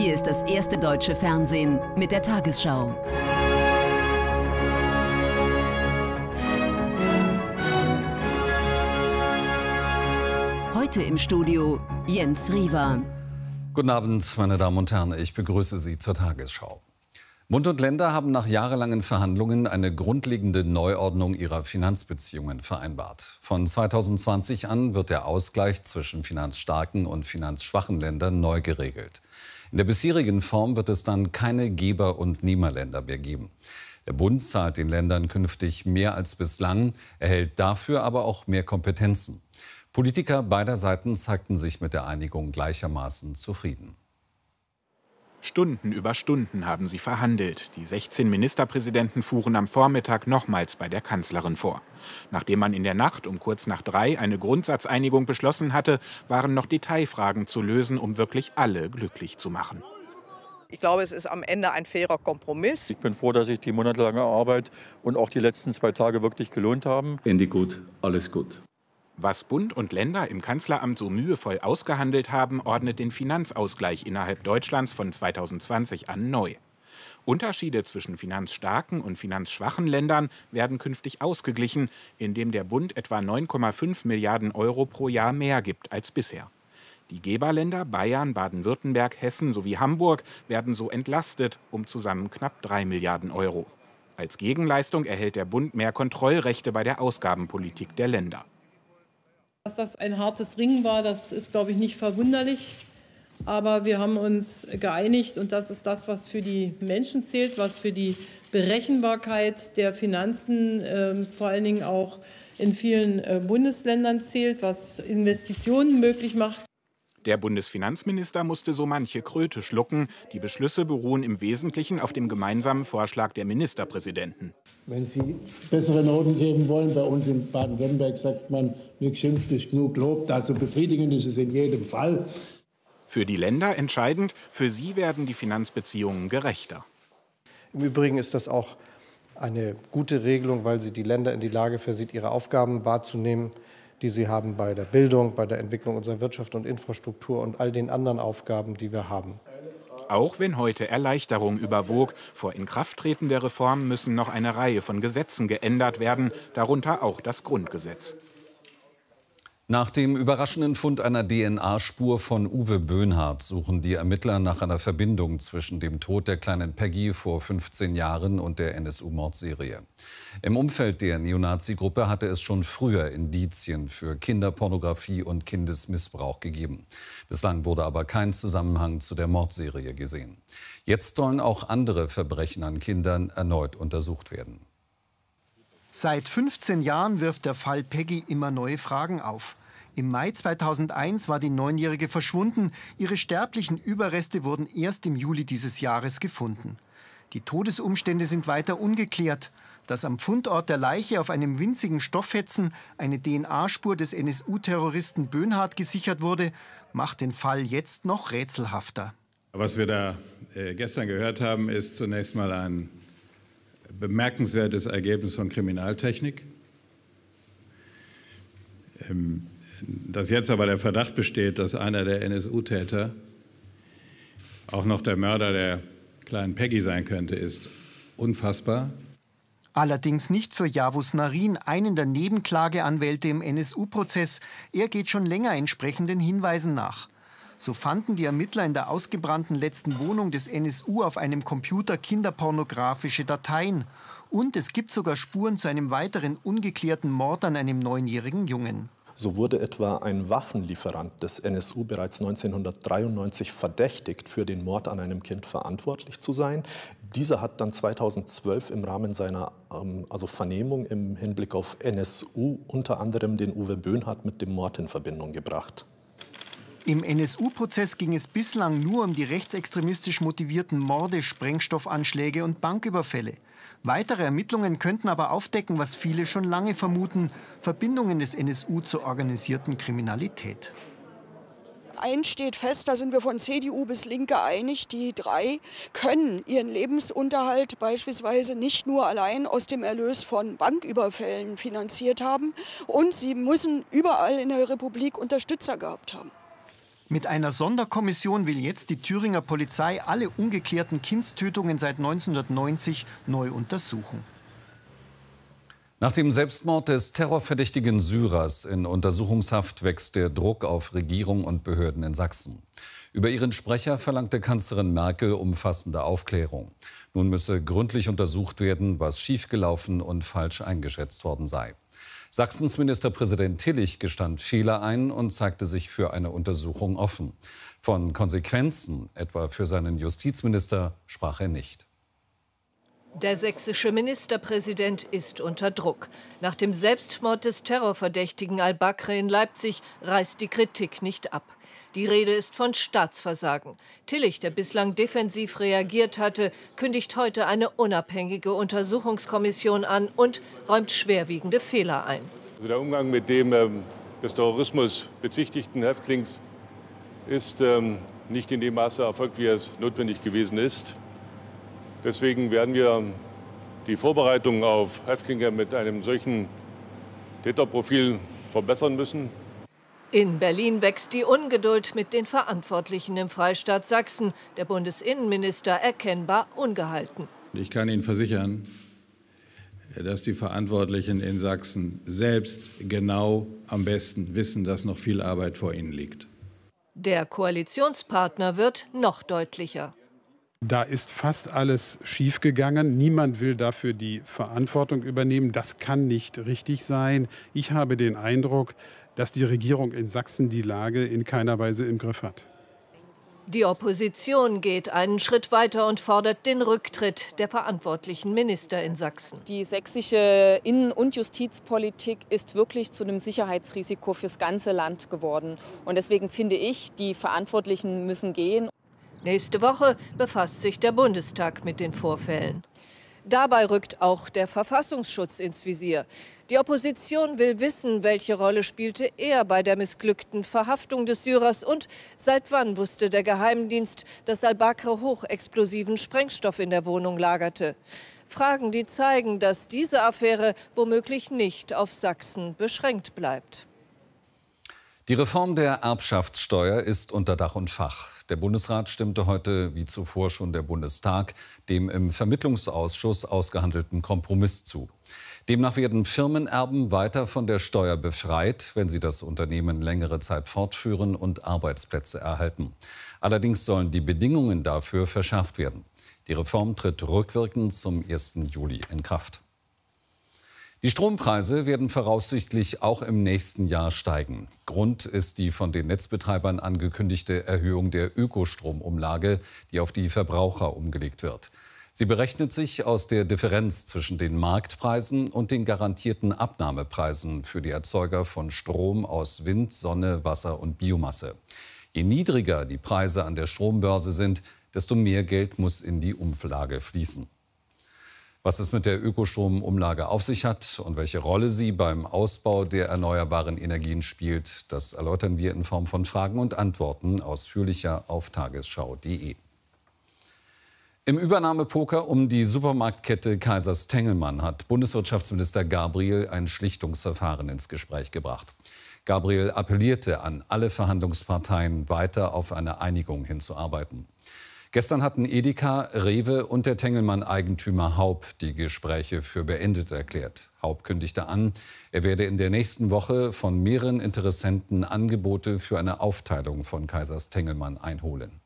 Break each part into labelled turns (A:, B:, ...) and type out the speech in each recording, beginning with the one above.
A: Hier ist das erste deutsche Fernsehen mit der Tagesschau.
B: Heute im Studio Jens
C: Riva. Guten Abend, meine Damen und Herren, ich begrüße Sie zur Tagesschau. Bund und Länder haben nach jahrelangen Verhandlungen eine grundlegende Neuordnung ihrer Finanzbeziehungen vereinbart. Von 2020 an wird der Ausgleich zwischen finanzstarken und finanzschwachen Ländern neu geregelt. In der bisherigen Form wird es dann keine Geber- und Nehmerländer mehr geben. Der Bund zahlt den Ländern künftig mehr als bislang, erhält dafür aber auch mehr Kompetenzen. Politiker beider Seiten zeigten sich mit der Einigung gleichermaßen zufrieden.
D: Stunden über Stunden haben sie verhandelt. Die 16 Ministerpräsidenten fuhren am Vormittag nochmals bei der Kanzlerin vor. Nachdem man in der Nacht um kurz nach drei eine Grundsatzeinigung beschlossen hatte, waren noch Detailfragen zu lösen, um wirklich alle glücklich zu machen.
C: Ich glaube, es ist am Ende ein fairer Kompromiss. Ich bin froh, dass sich die monatelange Arbeit und auch die
D: letzten zwei Tage wirklich gelohnt haben.
C: Ende gut, alles gut.
D: Was Bund und Länder im Kanzleramt so mühevoll ausgehandelt haben, ordnet den Finanzausgleich innerhalb Deutschlands von 2020 an neu. Unterschiede zwischen finanzstarken und finanzschwachen Ländern werden künftig ausgeglichen, indem der Bund etwa 9,5 Milliarden Euro pro Jahr mehr gibt als bisher. Die Geberländer Bayern, Baden-Württemberg, Hessen sowie Hamburg werden so entlastet um zusammen knapp 3 Milliarden Euro. Als Gegenleistung erhält der Bund mehr Kontrollrechte bei der Ausgabenpolitik der Länder.
C: Dass das ein hartes
B: Ringen war, das ist, glaube ich, nicht verwunderlich. Aber wir haben uns geeinigt und das ist das, was für die Menschen zählt, was für die Berechenbarkeit der Finanzen äh, vor allen Dingen auch in vielen äh, Bundesländern zählt, was Investitionen möglich macht.
D: Der Bundesfinanzminister musste so manche Kröte schlucken. Die Beschlüsse beruhen im Wesentlichen auf dem gemeinsamen Vorschlag der Ministerpräsidenten.
E: Wenn Sie bessere Noten geben wollen, bei uns in Baden-Württemberg sagt man, nichts geschimpft ist genug Lob, dazu also befriedigend ist es in jedem Fall.
D: Für die Länder entscheidend, für sie werden die Finanzbeziehungen gerechter.
E: Im Übrigen ist das auch eine gute Regelung, weil sie die Länder in die Lage versieht, ihre Aufgaben wahrzunehmen, die sie haben bei der Bildung, bei der Entwicklung unserer Wirtschaft und Infrastruktur und all den anderen Aufgaben, die wir haben. Auch wenn
D: heute Erleichterung überwog, vor Inkrafttreten der Reform müssen noch eine Reihe von Gesetzen geändert werden, darunter auch das Grundgesetz.
C: Nach dem überraschenden Fund einer DNA-Spur von Uwe Böhnhardt suchen die Ermittler nach einer Verbindung zwischen dem Tod der kleinen Peggy vor 15 Jahren und der NSU-Mordserie. Im Umfeld der Neonazi-Gruppe hatte es schon früher Indizien für Kinderpornografie und Kindesmissbrauch gegeben. Bislang wurde aber kein Zusammenhang zu der Mordserie gesehen. Jetzt sollen auch andere Verbrechen an Kindern erneut untersucht werden.
E: Seit 15 Jahren wirft der Fall Peggy immer neue Fragen auf. Im Mai 2001 war die Neunjährige verschwunden. Ihre sterblichen Überreste wurden erst im Juli dieses Jahres gefunden. Die Todesumstände sind weiter ungeklärt. Dass am Fundort der Leiche auf einem winzigen Stofffetzen eine DNA-Spur des NSU-Terroristen Böhnhardt gesichert wurde, macht den Fall jetzt noch rätselhafter.
D: Was wir da äh, gestern gehört haben, ist zunächst mal ein bemerkenswertes Ergebnis von
C: Kriminaltechnik. Ähm, dass jetzt aber der Verdacht besteht, dass einer der NSU-Täter auch noch der Mörder der kleinen Peggy sein könnte, ist unfassbar.
E: Allerdings nicht für Javus Narin, einen der Nebenklageanwälte im NSU-Prozess. Er geht schon länger entsprechenden Hinweisen nach. So fanden die Ermittler in der ausgebrannten letzten Wohnung des NSU auf einem Computer kinderpornografische Dateien. Und es gibt sogar Spuren zu einem weiteren ungeklärten Mord an einem neunjährigen Jungen.
F: So wurde etwa ein Waffenlieferant des NSU bereits 1993 verdächtigt, für den Mord an einem Kind verantwortlich zu sein. Dieser hat dann 2012 im Rahmen seiner ähm, also Vernehmung im Hinblick auf NSU unter anderem den Uwe Böhnhardt mit dem Mord in Verbindung gebracht.
E: Im NSU-Prozess ging es bislang nur um die rechtsextremistisch motivierten Morde, Sprengstoffanschläge und Banküberfälle. Weitere Ermittlungen könnten aber aufdecken, was viele schon lange vermuten, Verbindungen des NSU zur organisierten Kriminalität. Eins steht fest, da sind wir von CDU bis Linke einig, die drei können ihren Lebensunterhalt beispielsweise nicht nur allein aus dem Erlös von Banküberfällen finanziert haben und sie müssen überall in der Republik Unterstützer gehabt haben. Mit einer Sonderkommission will jetzt die Thüringer Polizei alle ungeklärten Kindstötungen seit 1990 neu untersuchen.
C: Nach dem Selbstmord des terrorverdächtigen Syrers in Untersuchungshaft wächst der Druck auf Regierung und Behörden in Sachsen. Über ihren Sprecher verlangte Kanzlerin Merkel umfassende Aufklärung. Nun müsse gründlich untersucht werden, was schiefgelaufen und falsch eingeschätzt worden sei. Sachsens Ministerpräsident Tillich gestand Fehler ein und zeigte sich für eine Untersuchung offen. Von Konsequenzen, etwa für seinen Justizminister, sprach er nicht.
B: Der sächsische Ministerpräsident ist unter Druck. Nach dem Selbstmord des Terrorverdächtigen al-Bakr in Leipzig reißt die Kritik nicht ab. Die Rede ist von Staatsversagen. Tillich, der bislang defensiv reagiert hatte, kündigt heute eine unabhängige Untersuchungskommission an und räumt schwerwiegende Fehler ein.
C: Also der Umgang mit dem ähm, des Terrorismus bezichtigten Häftlings ist ähm, nicht in dem Maße erfolgt, wie es notwendig gewesen ist. Deswegen werden wir die Vorbereitung auf Häftlinge mit einem solchen Täterprofil verbessern müssen.
B: In Berlin wächst die Ungeduld mit den Verantwortlichen im Freistaat Sachsen. Der Bundesinnenminister erkennbar ungehalten.
C: Ich kann Ihnen versichern, dass die Verantwortlichen in Sachsen selbst genau am besten wissen, dass noch viel Arbeit vor ihnen liegt.
B: Der Koalitionspartner wird noch deutlicher.
D: Da ist fast alles schiefgegangen. Niemand will dafür die Verantwortung übernehmen. Das kann nicht richtig sein. Ich habe den Eindruck, dass die Regierung in Sachsen die Lage in keiner Weise im Griff hat.
B: Die Opposition geht einen Schritt weiter und fordert den Rücktritt der verantwortlichen Minister in Sachsen. Die sächsische Innen- und Justizpolitik ist wirklich zu einem Sicherheitsrisiko fürs ganze Land geworden. Und deswegen finde ich, die Verantwortlichen müssen gehen. Nächste Woche befasst sich der Bundestag mit den Vorfällen. Dabei rückt auch der Verfassungsschutz ins Visier. Die Opposition will wissen, welche Rolle spielte er bei der missglückten Verhaftung des Syrers und seit wann wusste der Geheimdienst, dass al-Bakr hochexplosiven Sprengstoff in der Wohnung lagerte. Fragen, die zeigen, dass diese Affäre womöglich nicht auf Sachsen beschränkt bleibt.
C: Die Reform der Erbschaftssteuer ist unter Dach und Fach. Der Bundesrat stimmte heute, wie zuvor schon der Bundestag, dem im Vermittlungsausschuss ausgehandelten Kompromiss zu. Demnach werden Firmenerben weiter von der Steuer befreit, wenn sie das Unternehmen längere Zeit fortführen und Arbeitsplätze erhalten. Allerdings sollen die Bedingungen dafür verschärft werden. Die Reform tritt rückwirkend zum 1. Juli in Kraft. Die Strompreise werden voraussichtlich auch im nächsten Jahr steigen. Grund ist die von den Netzbetreibern angekündigte Erhöhung der Ökostromumlage, die auf die Verbraucher umgelegt wird. Sie berechnet sich aus der Differenz zwischen den Marktpreisen und den garantierten Abnahmepreisen für die Erzeuger von Strom aus Wind, Sonne, Wasser und Biomasse. Je niedriger die Preise an der Strombörse sind, desto mehr Geld muss in die Umlage fließen. Was es mit der Ökostromumlage auf sich hat und welche Rolle sie beim Ausbau der erneuerbaren Energien spielt, das erläutern wir in Form von Fragen und Antworten ausführlicher auf tagesschau.de. Im Übernahmepoker um die Supermarktkette Kaisers Tengelmann hat Bundeswirtschaftsminister Gabriel ein Schlichtungsverfahren ins Gespräch gebracht. Gabriel appellierte an alle Verhandlungsparteien, weiter auf eine Einigung hinzuarbeiten. Gestern hatten Edeka, Rewe und der Tengelmann-Eigentümer Haub die Gespräche für beendet erklärt. Haub kündigte an, er werde in der nächsten Woche von mehreren Interessenten Angebote für eine Aufteilung von Kaisers Tengelmann einholen.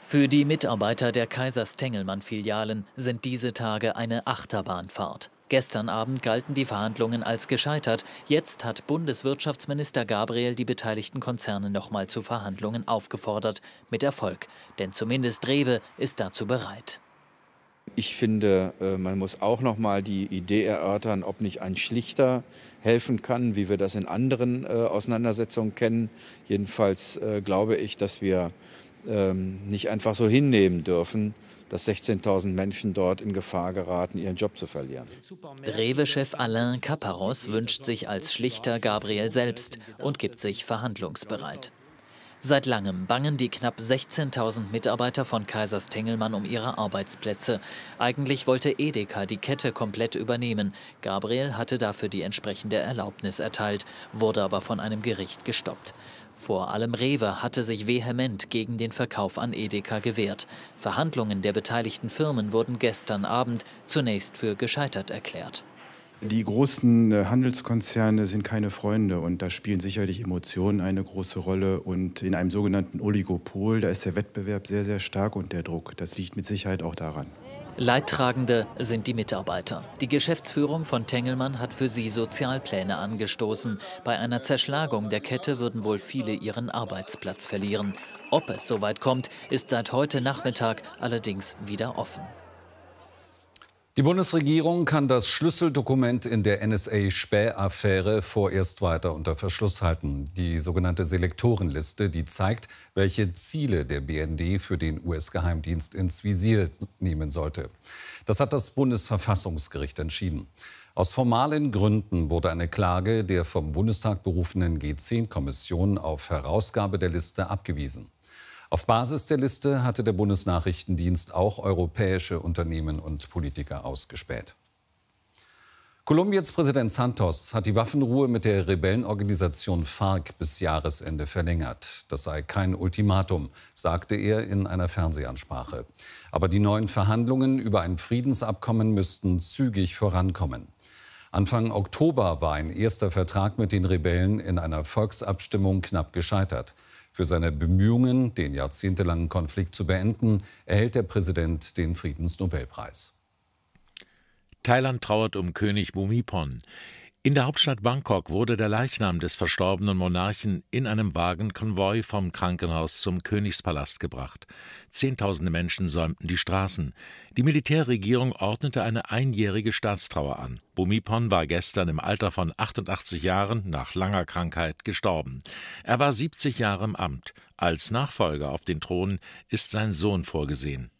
A: Für die Mitarbeiter der Kaisers Tengelmann-Filialen sind diese Tage eine Achterbahnfahrt. Gestern Abend galten die Verhandlungen als gescheitert. Jetzt hat Bundeswirtschaftsminister Gabriel die beteiligten Konzerne nochmal zu Verhandlungen aufgefordert. Mit Erfolg. Denn zumindest Rewe ist dazu bereit.
D: Ich finde, äh, man muss auch noch mal die Idee erörtern, ob nicht ein Schlichter helfen kann, wie wir das in anderen äh, Auseinandersetzungen kennen. Jedenfalls äh, glaube ich, dass wir ähm, nicht einfach so hinnehmen dürfen, dass 16.000 Menschen dort in Gefahr geraten, ihren Job zu verlieren.
A: Rewe-Chef Alain Kaparos wünscht sich als Schlichter Gabriel selbst und gibt sich verhandlungsbereit. Seit langem bangen die knapp 16.000 Mitarbeiter von Kaisers Tengelmann um ihre Arbeitsplätze. Eigentlich wollte Edeka die Kette komplett übernehmen. Gabriel hatte dafür die entsprechende Erlaubnis erteilt, wurde aber von einem Gericht gestoppt. Vor allem Rewe hatte sich vehement gegen den Verkauf an Edeka gewehrt. Verhandlungen der beteiligten Firmen wurden gestern Abend zunächst für gescheitert erklärt.
D: Die großen äh, Handelskonzerne sind keine Freunde und da spielen sicherlich Emotionen eine große Rolle. Und in einem sogenannten Oligopol, da ist der Wettbewerb sehr, sehr stark und der Druck.
A: Das liegt mit Sicherheit auch daran. Leidtragende sind die Mitarbeiter. Die Geschäftsführung von Tengelmann hat für sie Sozialpläne angestoßen. Bei einer Zerschlagung der Kette würden wohl viele ihren Arbeitsplatz verlieren. Ob es soweit kommt, ist seit heute Nachmittag allerdings wieder offen.
C: Die Bundesregierung kann das Schlüsseldokument in der NSA-Späh-Affäre vorerst weiter unter Verschluss halten. Die sogenannte Selektorenliste, die zeigt, welche Ziele der BND für den US-Geheimdienst ins Visier nehmen sollte. Das hat das Bundesverfassungsgericht entschieden. Aus formalen Gründen wurde eine Klage der vom Bundestag berufenen G10-Kommission auf Herausgabe der Liste abgewiesen. Auf Basis der Liste hatte der Bundesnachrichtendienst auch europäische Unternehmen und Politiker ausgespäht. Kolumbiens Präsident Santos hat die Waffenruhe mit der Rebellenorganisation FARC bis Jahresende verlängert. Das sei kein Ultimatum, sagte er in einer Fernsehansprache. Aber die neuen Verhandlungen über ein Friedensabkommen müssten zügig vorankommen. Anfang Oktober war ein erster Vertrag mit den Rebellen in einer Volksabstimmung knapp gescheitert. Für seine Bemühungen, den jahrzehntelangen Konflikt zu beenden, erhält der Präsident den Friedensnobelpreis. Thailand trauert um König Bumipon. In der Hauptstadt Bangkok wurde der Leichnam des verstorbenen Monarchen in
D: einem Wagenkonvoi vom Krankenhaus zum Königspalast gebracht. Zehntausende Menschen säumten die Straßen. Die Militärregierung ordnete eine einjährige Staatstrauer an. Bumipon war gestern im Alter von 88 Jahren nach langer Krankheit gestorben. Er
C: war 70 Jahre im Amt. Als Nachfolger auf den Thron ist sein Sohn vorgesehen.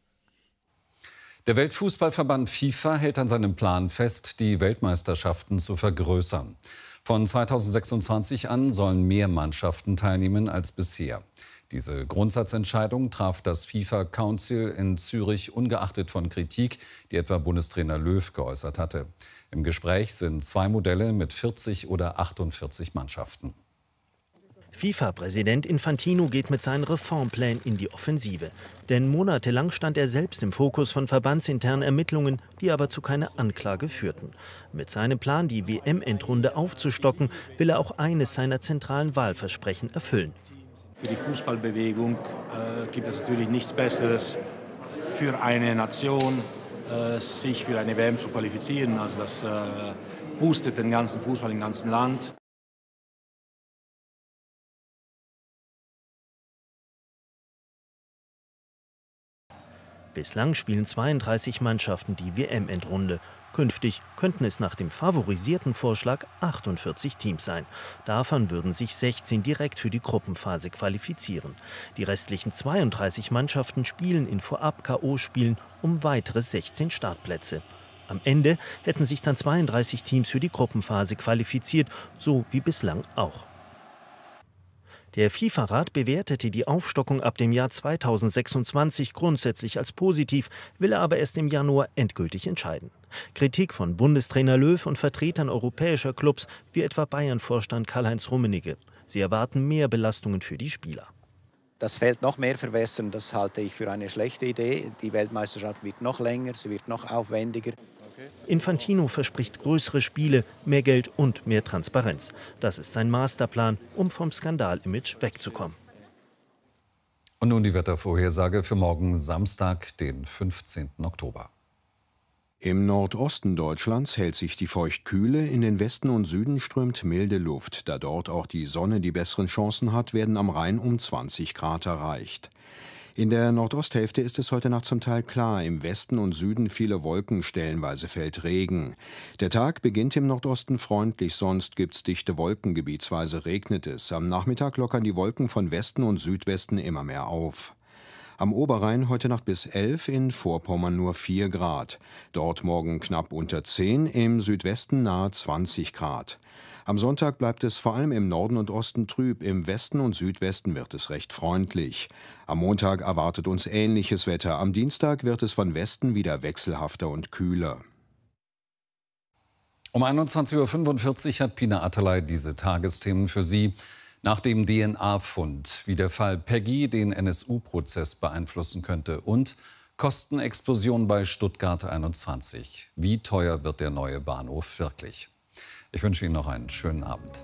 C: Der Weltfußballverband FIFA hält an seinem Plan fest, die Weltmeisterschaften zu vergrößern. Von 2026 an sollen mehr Mannschaften teilnehmen als bisher. Diese Grundsatzentscheidung traf das FIFA Council in Zürich ungeachtet von Kritik, die etwa Bundestrainer Löw geäußert hatte. Im Gespräch sind zwei Modelle mit 40 oder 48 Mannschaften.
F: FIFA-Präsident Infantino geht mit seinen Reformplänen in die Offensive. Denn monatelang stand er selbst im Fokus von verbandsinternen Ermittlungen, die aber zu keiner Anklage führten. Mit seinem Plan, die WM-Endrunde aufzustocken, will er auch eines seiner zentralen Wahlversprechen erfüllen.
D: Für die Fußballbewegung äh, gibt es natürlich nichts Besseres für eine Nation, äh, sich für eine WM zu qualifizieren. Also das äh, boostet den ganzen Fußball im ganzen Land.
F: Bislang spielen 32 Mannschaften die WM-Endrunde. Künftig könnten es nach dem favorisierten Vorschlag 48 Teams sein. Davon würden sich 16 direkt für die Gruppenphase qualifizieren. Die restlichen 32 Mannschaften spielen in Vorab-KO-Spielen um weitere 16 Startplätze. Am Ende hätten sich dann 32 Teams für die Gruppenphase qualifiziert, so wie bislang auch. Der FIFA-Rat bewertete die Aufstockung ab dem Jahr 2026 grundsätzlich als positiv, will aber erst im Januar endgültig entscheiden. Kritik von Bundestrainer Löw und Vertretern europäischer Clubs wie etwa Bayern-Vorstand Karl-Heinz Rummenigge. Sie erwarten mehr Belastungen für die Spieler.
E: Das Feld noch mehr verwässern, das halte ich für eine schlechte Idee. Die Weltmeisterschaft wird noch länger, sie wird noch aufwendiger.
F: Infantino verspricht größere Spiele, mehr Geld und mehr Transparenz. Das ist sein Masterplan, um vom Skandal-Image
C: wegzukommen. Und nun die Wettervorhersage für morgen Samstag, den 15. Oktober.
D: Im Nordosten Deutschlands hält sich die Feuchtkühle, in den Westen und Süden strömt milde Luft. Da dort auch die Sonne die besseren Chancen hat, werden am Rhein um 20 Grad erreicht. In der Nordosthälfte ist es heute Nacht zum Teil klar, im Westen und Süden viele Wolken, stellenweise fällt Regen. Der Tag beginnt im Nordosten freundlich, sonst gibt's dichte Wolken, gebietsweise regnet es. Am Nachmittag lockern die Wolken von Westen und Südwesten immer mehr auf. Am Oberrhein heute Nacht bis 11, in Vorpommern nur 4 Grad. Dort morgen knapp unter 10, im Südwesten nahe 20 Grad. Am Sonntag bleibt es vor allem im Norden und Osten trüb, im Westen und Südwesten wird es recht freundlich. Am Montag erwartet uns ähnliches Wetter, am
C: Dienstag wird es von Westen wieder wechselhafter und kühler. Um 21.45 Uhr hat Pina Atalay diese Tagesthemen für Sie. Nach dem DNA-Fund, wie der Fall Peggy den NSU-Prozess beeinflussen könnte und Kostenexplosion bei Stuttgart 21. Wie teuer wird der neue Bahnhof wirklich? Ich wünsche Ihnen noch einen schönen Abend.